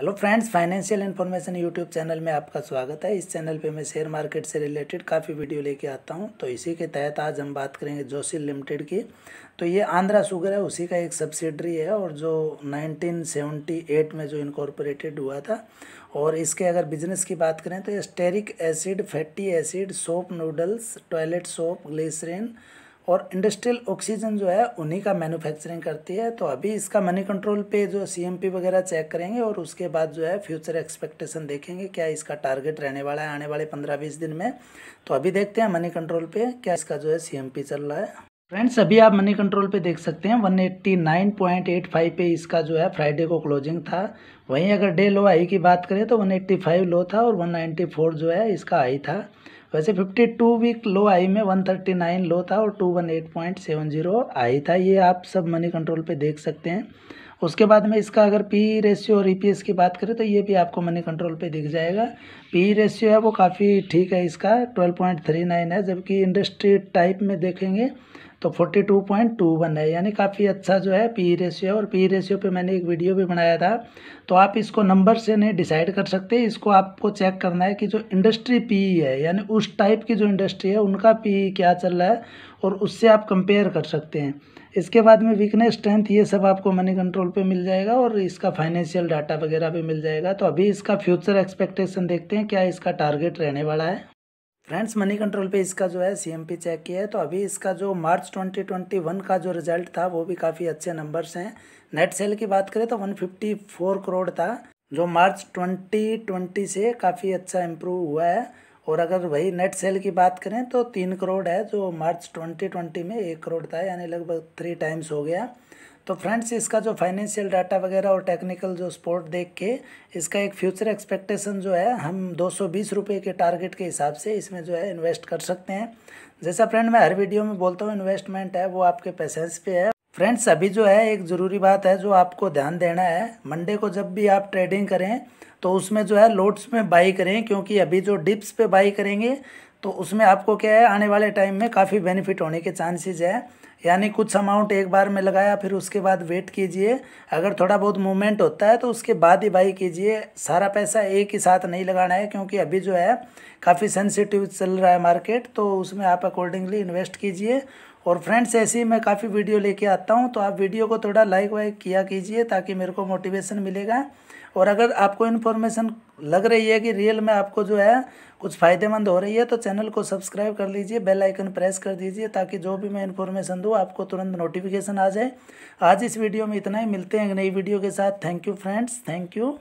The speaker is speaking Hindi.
hello friends financial information YouTube channel में आपका स्वागत है इस चैनल पे मैं शेयर मार्केट से रिलेटेड काफ़ी वीडियो लेके आता हूँ तो इसी के तहत आज हम बात करेंगे जोशी लिमिटेड की तो ये आंध्रा शुगर है उसी का एक सब्सिडरी है और जो 1978 में जो इनकॉर्पोरेटेड हुआ था और इसके अगर बिजनेस की बात करें तो ये stearic acid fatty acid soap noodles toilet soap glycerine और इंडस्ट्रियल ऑक्सीजन जो है उन्हीं का मैन्युफैक्चरिंग करती है तो अभी इसका मनी कंट्रोल पे जो सीएमपी वगैरह चेक करेंगे और उसके बाद जो है फ्यूचर एक्सपेक्टेशन देखेंगे क्या इसका टारगेट रहने वाला है आने वाले पंद्रह बीस दिन में तो अभी देखते हैं मनी कंट्रोल पे क्या इसका जो है सी चल रहा है फ्रेंड्स अभी आप मनी कंट्रोल पे देख सकते हैं 189.85 पे इसका जो है फ्राइडे को क्लोजिंग था वहीं अगर डे लो आई की बात करें तो 185 लो था और 194 जो है इसका आई था वैसे 52 वीक लो आई में 139 लो था और 218.70 आई था ये आप सब मनी कंट्रोल पे देख सकते हैं उसके बाद में इसका अगर पी रेशियो और ई e की बात करें तो ये भी आपको मनी कंट्रोल पे दिख जाएगा पी रेशियो है वो काफ़ी ठीक है इसका 12.39 है जबकि इंडस्ट्री टाइप में देखेंगे तो 42.21 है यानी काफ़ी अच्छा जो है पी रेशियो और पी रेशियो पे मैंने एक वीडियो भी बनाया था तो आप इसको नंबर से नहीं डिसाइड कर सकते इसको आपको चेक करना है कि जो इंडस्ट्री पी है यानी उस टाइप की जो इंडस्ट्री है उनका पी क्या चल रहा है और उससे आप कंपेयर कर सकते हैं इसके बाद में वीकनेस स्ट्रेंथ ये सब आपको मनी कंट्रोल पे मिल जाएगा और इसका फाइनेंशियल डाटा वगैरह भी मिल जाएगा तो अभी इसका फ्यूचर एक्सपेक्टेशन देखते हैं क्या इसका टारगेट रहने वाला है फ्रेंड्स मनी कंट्रोल पे इसका जो है सीएमपी चेक किया है तो अभी इसका जो मार्च 2021 का जो रिजल्ट था वो भी काफ़ी अच्छे नंबर्स हैं नेट सेल की बात करें तो 154 करोड़ था जो मार्च 2020 से काफ़ी अच्छा इम्प्रूव हुआ है और अगर वही नेट सेल की बात करें तो तीन करोड़ है जो मार्च 2020 में एक करोड़ था यानी लगभग थ्री टाइम्स हो गया तो फ्रेंड्स इसका जो फाइनेंशियल डाटा वगैरह और टेक्निकल जो सपोर्ट देख के इसका एक फ्यूचर एक्सपेक्टेशन जो है हम दो सौ के टारगेट के हिसाब से इसमें जो है इन्वेस्ट कर सकते हैं जैसा फ्रेंड मैं हर वीडियो में बोलता हूँ इन्वेस्टमेंट है वो आपके पैसेंस पे है फ्रेंड्स अभी जो है एक ज़रूरी बात है जो आपको ध्यान देना है मंडे को जब भी आप ट्रेडिंग करें तो उसमें जो है लोट्स में बाई करें क्योंकि अभी जो डिप्स पे बाई करेंगे तो उसमें आपको क्या है आने वाले टाइम में काफ़ी बेनिफिट होने के चांसेस है यानी कुछ अमाउंट एक बार में लगाया फिर उसके बाद वेट कीजिए अगर थोड़ा बहुत मूवमेंट होता है तो उसके बाद ही बाई कीजिए सारा पैसा एक ही साथ नहीं लगाना है क्योंकि अभी जो है काफ़ी सेंसिटिव चल रहा है मार्केट तो उसमें आप अकॉर्डिंगली इन्वेस्ट कीजिए और फ्रेंड्स ऐसे ही मैं काफ़ी वीडियो लेके आता हूँ तो आप वीडियो को थोड़ा लाइक वाइक किया कीजिए ताकि मेरे को मोटिवेशन मिलेगा और अगर आपको इन्फॉर्मेशन लग रही है कि रियल में आपको जो है कुछ फ़ायदेमंद हो रही है तो चैनल को सब्सक्राइब कर लीजिए बेल आइकन प्रेस कर दीजिए ताकि जो भी मैं इन्फॉर्मेशन दूँ दो आपको तुरंत नोटिफिकेशन आ जाए आज इस वीडियो में इतना ही मिलते हैं नई वीडियो के साथ thank you friends thank you